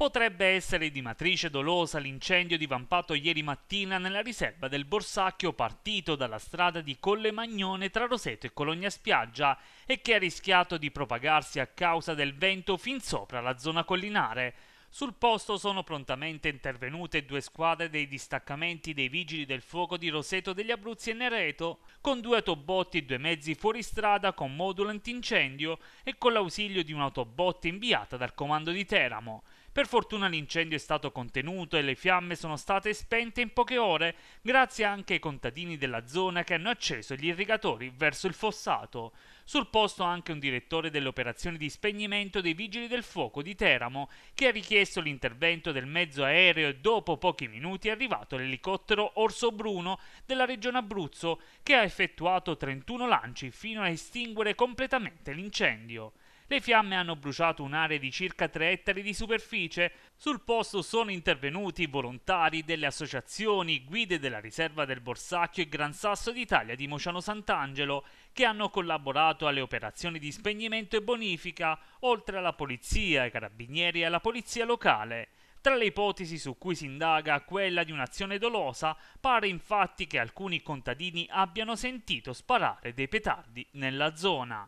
Potrebbe essere di matrice dolosa l'incendio divampato ieri mattina nella riserva del Borsacchio partito dalla strada di Colle Magnone tra Roseto e Cologna Spiaggia e che ha rischiato di propagarsi a causa del vento fin sopra la zona collinare. Sul posto sono prontamente intervenute due squadre dei distaccamenti dei vigili del fuoco di Roseto degli Abruzzi e Nereto, con due autobotti e due mezzi fuoristrada con modulo antincendio e con l'ausilio di un'autobotte inviata dal comando di Teramo. Per fortuna l'incendio è stato contenuto e le fiamme sono state spente in poche ore, grazie anche ai contadini della zona che hanno acceso gli irrigatori verso il fossato. Sul posto anche un direttore delle operazioni di spegnimento dei vigili del fuoco di Teramo, che ha richiesto l'intervento del mezzo aereo e dopo pochi minuti è arrivato l'elicottero Orso Bruno della regione Abruzzo, che ha effettuato 31 lanci fino a estinguere completamente l'incendio. Le fiamme hanno bruciato un'area di circa 3 ettari di superficie. Sul posto sono intervenuti volontari delle associazioni, guide della riserva del Borsacchio e Gran Sasso d'Italia di Mociano Sant'Angelo, che hanno collaborato alle operazioni di spegnimento e bonifica, oltre alla polizia, ai carabinieri e alla polizia locale. Tra le ipotesi su cui si indaga quella di un'azione dolosa, pare infatti che alcuni contadini abbiano sentito sparare dei petardi nella zona.